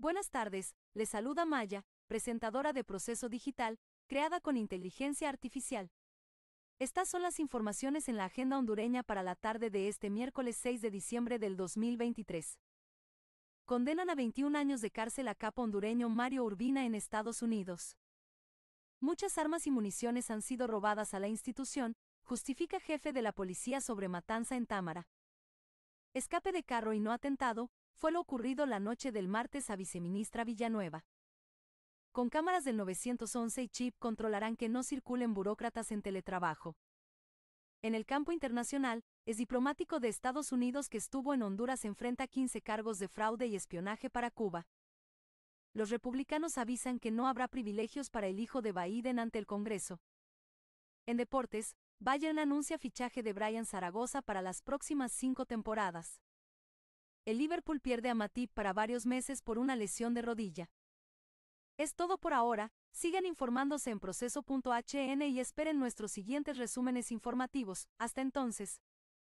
Buenas tardes, les saluda Maya, presentadora de Proceso Digital, creada con inteligencia artificial. Estas son las informaciones en la agenda hondureña para la tarde de este miércoles 6 de diciembre del 2023. Condenan a 21 años de cárcel a capo hondureño Mario Urbina en Estados Unidos. Muchas armas y municiones han sido robadas a la institución, justifica jefe de la policía sobre matanza en Támara. Escape de carro y no atentado, fue lo ocurrido la noche del martes a viceministra Villanueva. Con cámaras del 911 y chip controlarán que no circulen burócratas en teletrabajo. En el campo internacional, es diplomático de Estados Unidos que estuvo en Honduras enfrenta 15 cargos de fraude y espionaje para Cuba. Los republicanos avisan que no habrá privilegios para el hijo de Biden ante el Congreso. En deportes, Bayern anuncia fichaje de Brian Zaragoza para las próximas cinco temporadas el Liverpool pierde a Matip para varios meses por una lesión de rodilla. Es todo por ahora, sigan informándose en proceso.hn y esperen nuestros siguientes resúmenes informativos. Hasta entonces.